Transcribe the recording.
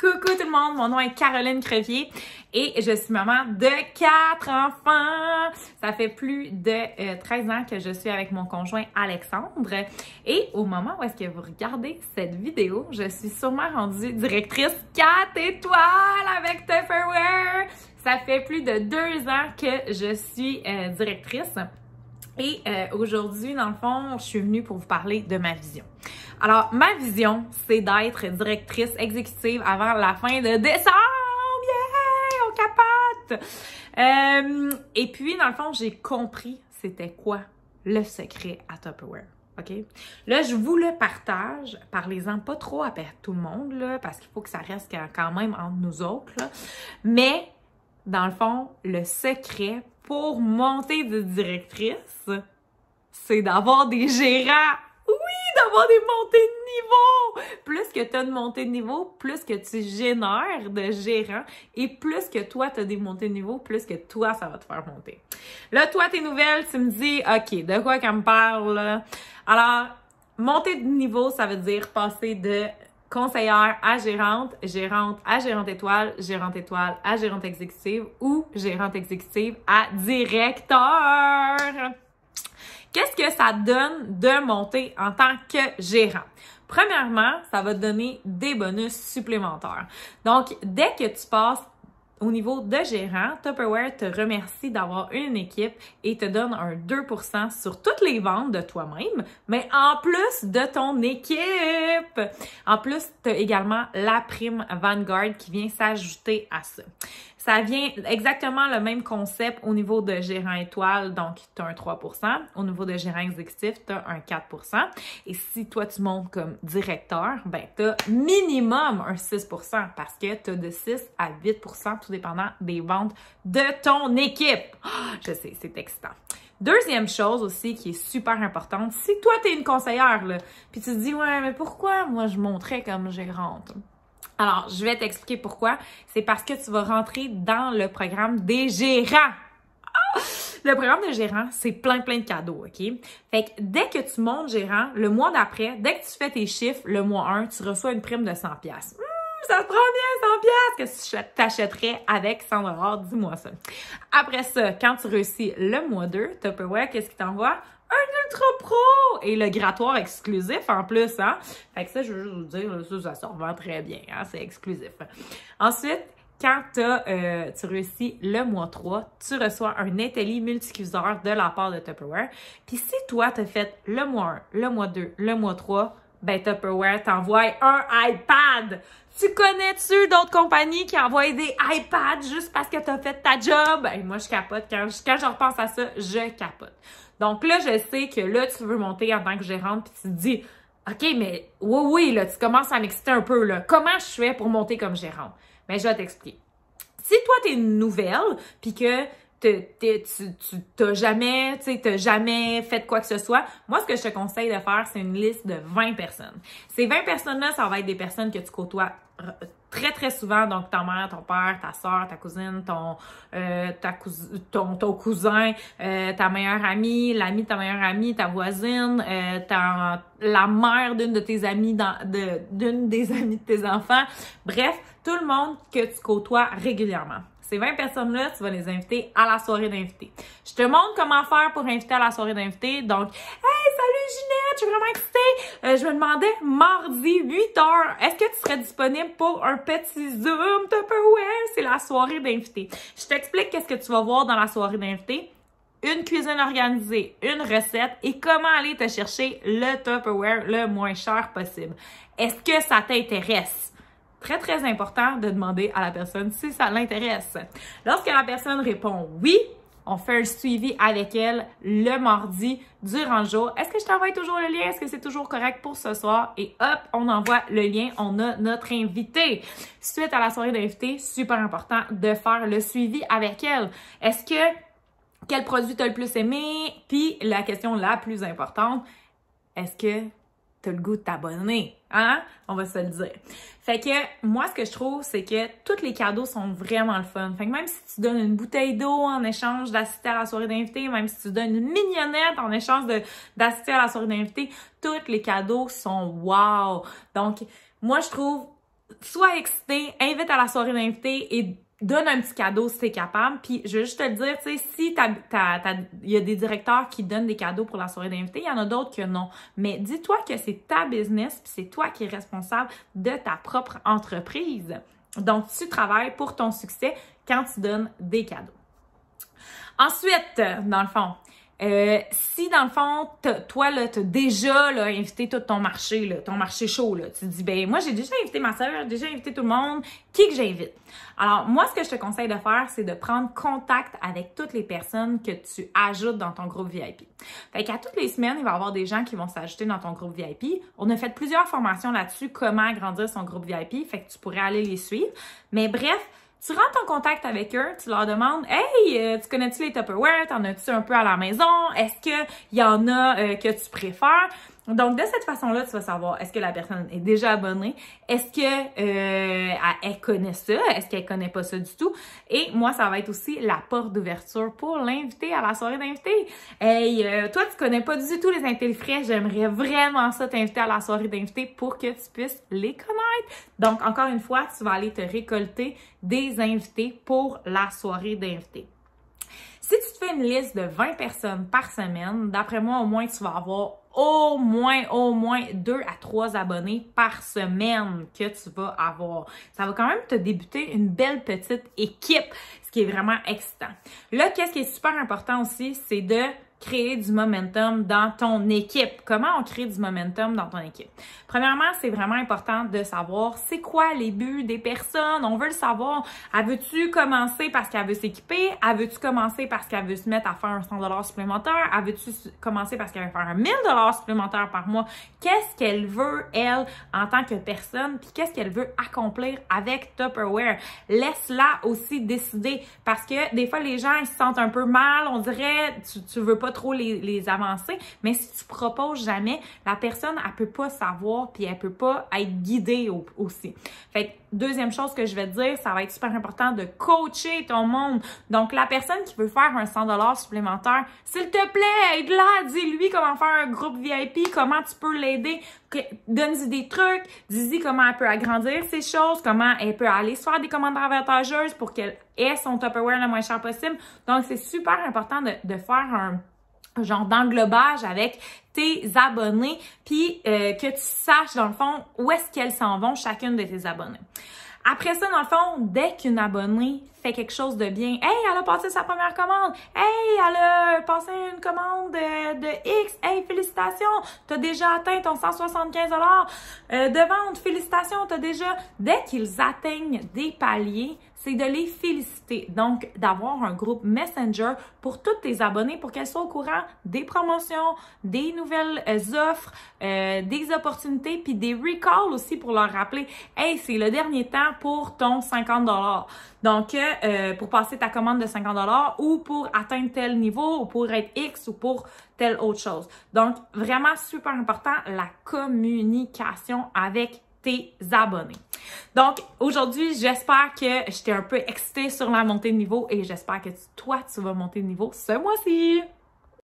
Coucou tout le monde, mon nom est Caroline Crevier et je suis maman de quatre enfants. Ça fait plus de 13 euh, ans que je suis avec mon conjoint Alexandre et au moment où est-ce que vous regardez cette vidéo, je suis sûrement rendue directrice 4 étoiles avec Tupperware. Ça fait plus de deux ans que je suis euh, directrice. Et euh, aujourd'hui, dans le fond, je suis venue pour vous parler de ma vision. Alors, ma vision, c'est d'être directrice exécutive avant la fin de décembre! Yeah! On capote! Euh, et puis, dans le fond, j'ai compris c'était quoi le secret à Tupperware. OK? Là, je vous le partage. Parlez-en pas trop à tout le monde, là, parce qu'il faut que ça reste quand même entre nous autres. Là. Mais dans le fond, le secret pour monter de directrice, c'est d'avoir des gérants. Oui, d'avoir des montées de niveau. Plus que tu as de montées de niveau, plus que tu génères de gérants et plus que toi, tu as des montées de niveau, plus que toi, ça va te faire monter. Là, toi, tes nouvelles, tu me dis, OK, de quoi qu'elle me parle? Alors, monter de niveau, ça veut dire passer de conseillère à gérante, gérante à gérante étoile, gérante étoile à gérante exécutive ou gérante exécutive à directeur. Qu'est-ce que ça donne de monter en tant que gérant? Premièrement, ça va te donner des bonus supplémentaires. Donc, dès que tu passes au niveau de gérant, Tupperware te remercie d'avoir une équipe et te donne un 2 sur toutes les ventes de toi-même, mais en plus de ton équipe. En plus, tu as également la prime Vanguard qui vient s'ajouter à ça. Ça vient exactement le même concept au niveau de gérant étoile, donc tu as un 3 Au niveau de gérant exécutif, tu as un 4 Et si toi, tu montes comme directeur, ben, tu as minimum un 6 parce que tu as de 6 à 8 tout dépendant des ventes de ton équipe. Ah, je sais, c'est excitant. Deuxième chose aussi qui est super importante, si toi, tu es une conseillère, là, puis tu te dis, ouais, mais pourquoi moi, je montrais comme gérante? Alors, je vais t'expliquer pourquoi. C'est parce que tu vas rentrer dans le programme des gérants. Ah! Le programme de gérant, c'est plein, plein de cadeaux, OK? Fait que dès que tu montes gérant, le mois d'après, dès que tu fais tes chiffres, le mois 1, tu reçois une prime de 100 pièces. Mmh, ça se prend bien 100 que tu t'achèterais avec 100 dis-moi ça. Après ça, quand tu réussis le mois 2, Tupperware, qu'est-ce qu'il t'envoie? un Ultra Pro! Et le grattoir exclusif en plus, hein? Fait que ça, je veux juste vous dire, ça, ça se revend très bien, hein? C'est exclusif. Hein. Ensuite, quand euh, tu réussis le mois 3, tu reçois un Intelli multicuseur de la part de Tupperware. Puis si toi, t'as fait le mois 1, le mois 2, le mois 3, ben Tupperware t'envoie un iPad. Tu connais-tu d'autres compagnies qui envoient des iPads juste parce que t'as fait ta job? Et ben, moi, je capote. Quand je, quand je repense à ça, je capote. Donc là, je sais que là, tu veux monter en tant que gérante, puis tu te dis, OK, mais oui, oui, là, tu commences à m'exciter un peu, là. Comment je fais pour monter comme gérante? Mais ben, je vais t'expliquer. Si toi, t'es nouvelle, puis que tu t'as jamais, tu t'as jamais fait quoi que ce soit. Moi, ce que je te conseille de faire, c'est une liste de 20 personnes. Ces 20 personnes-là, ça va être des personnes que tu côtoies très, très souvent, donc ta mère, ton père, ta soeur, ta cousine, ton, euh, ta ton, cousin, euh, ta meilleure amie, l'ami de ta meilleure amie, ta voisine, euh, ta, la mère d'une de tes amies, d'une de, des amies de tes enfants. Bref, tout le monde que tu côtoies régulièrement. Ces 20 personnes-là, tu vas les inviter à la soirée d'invité. Je te montre comment faire pour inviter à la soirée d'invité. Donc, hey, salut! je suis vraiment excitée. Euh, je me demandais, mardi, 8h, est-ce que tu serais disponible pour un petit Zoom Tupperware? C'est la soirée d'invités. Je t'explique qu'est-ce que tu vas voir dans la soirée d'invité, une cuisine organisée, une recette et comment aller te chercher le Tupperware le moins cher possible. Est-ce que ça t'intéresse? Très, très important de demander à la personne si ça l'intéresse. Lorsque la personne répond oui, on fait un suivi avec elle le mardi durant le jour. Est-ce que je t'envoie toujours le lien? Est-ce que c'est toujours correct pour ce soir? Et hop, on envoie le lien. On a notre invité. Suite à la soirée d'invité, super important de faire le suivi avec elle. Est-ce que quel produit t'as le plus aimé? Puis la question la plus importante, est-ce que le goût de t'abonner, hein? On va se le dire. Fait que moi, ce que je trouve, c'est que tous les cadeaux sont vraiment le fun. Fait que même si tu donnes une bouteille d'eau en échange d'assister à la soirée d'invité, même si tu donnes une mignonnette en échange d'assister à la soirée d'invité, tous les cadeaux sont wow! Donc, moi, je trouve, sois excité, invite à la soirée d'invité et donne un petit cadeau si t'es capable. Puis je veux juste te le dire, tu sais, si il y a des directeurs qui donnent des cadeaux pour la soirée d'invité, il y en a d'autres que non. Mais dis-toi que c'est ta business, puis c'est toi qui es responsable de ta propre entreprise. Donc, tu travailles pour ton succès quand tu donnes des cadeaux. Ensuite, dans le fond, euh, si dans le fond, toi, là, t'as déjà là, invité tout ton marché, ton marché chaud, là, tu te dis, ben moi, j'ai déjà invité ma soeur, déjà invité tout le monde, qui que j'invite? Alors, moi, ce que je te conseille de faire, c'est de prendre contact avec toutes les personnes que tu ajoutes dans ton groupe VIP. Fait qu'à toutes les semaines, il va y avoir des gens qui vont s'ajouter dans ton groupe VIP. On a fait plusieurs formations là-dessus, comment agrandir son groupe VIP, fait que tu pourrais aller les suivre. Mais bref, tu rentres en contact avec eux, tu leur demandes Hey, euh, tu connais-tu les Tupperware? T'en as-tu un peu à la maison? Est-ce qu'il y en a euh, que tu préfères? Donc, de cette façon-là, tu vas savoir est-ce que la personne est déjà abonnée, est-ce que euh, connaît ça, est-ce qu'elle connaît pas ça du tout. Et moi, ça va être aussi la porte d'ouverture pour l'invité à la soirée d'invité. Hey, euh, toi, tu connais pas du tout les intérêts, frais, j'aimerais vraiment ça t'inviter à la soirée d'invité pour que tu puisses les connaître. Donc, encore une fois, tu vas aller te récolter des invités pour la soirée d'invité. Si tu te fais une liste de 20 personnes par semaine, d'après moi, au moins, tu vas avoir au moins, au moins deux à trois abonnés par semaine que tu vas avoir. Ça va quand même te débuter une belle petite équipe, ce qui est vraiment excitant. Là, qu'est-ce qui est super important aussi, c'est de créer du momentum dans ton équipe. Comment on crée du momentum dans ton équipe? Premièrement, c'est vraiment important de savoir c'est quoi les buts des personnes. On veut le savoir. Elle veux-tu commencer parce qu'elle veut s'équiper? A veux-tu commencer parce qu'elle veut se mettre à faire un 100 supplémentaire? Elle veux-tu commencer parce qu'elle veut faire un 1000 supplémentaire par mois? Qu'est-ce qu'elle veut, elle, en tant que personne? Puis qu'est-ce qu'elle veut accomplir avec Tupperware? Laisse-la aussi décider parce que des fois, les gens, ils se sentent un peu mal. On dirait, tu, tu veux pas trop les, les avancées, mais si tu proposes jamais, la personne, elle peut pas savoir, puis elle peut pas être guidée aussi. Fait que, deuxième chose que je vais te dire, ça va être super important de coacher ton monde. Donc, la personne qui veut faire un 100 supplémentaire, s'il te plaît, aide-la, dis-lui comment faire un groupe VIP, comment tu peux l'aider, donne-lui des trucs, dis-lui comment elle peut agrandir ses choses, comment elle peut aller se faire des commandes avantageuses pour qu'elle ait son Tupperware le moins cher possible. Donc, c'est super important de, de faire un genre d'englobage avec tes abonnés, puis euh, que tu saches dans le fond où est-ce qu'elles s'en vont chacune de tes abonnés. Après ça, dans le fond, dès qu'une abonnée fait quelque chose de bien, hey, elle a passé sa première commande, hey, elle a passé une commande euh, de, X, hey, félicitations, t'as déjà atteint ton 175 euh, de vente, félicitations, t'as déjà. Dès qu'ils atteignent des paliers, c'est de les féliciter. Donc, d'avoir un groupe Messenger pour tous tes abonnés pour qu'elles soient au courant des promotions, des nouvelles euh, offres, euh, des opportunités, puis des recalls aussi pour leur rappeler « Hey, c'est le dernier temps pour ton 50 Donc, euh, pour passer ta commande de 50 ou pour atteindre tel niveau, ou pour être X, ou pour telle autre chose. Donc, vraiment super important, la communication avec tes abonnés. Donc, aujourd'hui, j'espère que j'étais un peu excitée sur la montée de niveau et j'espère que toi, tu vas monter de niveau ce mois-ci.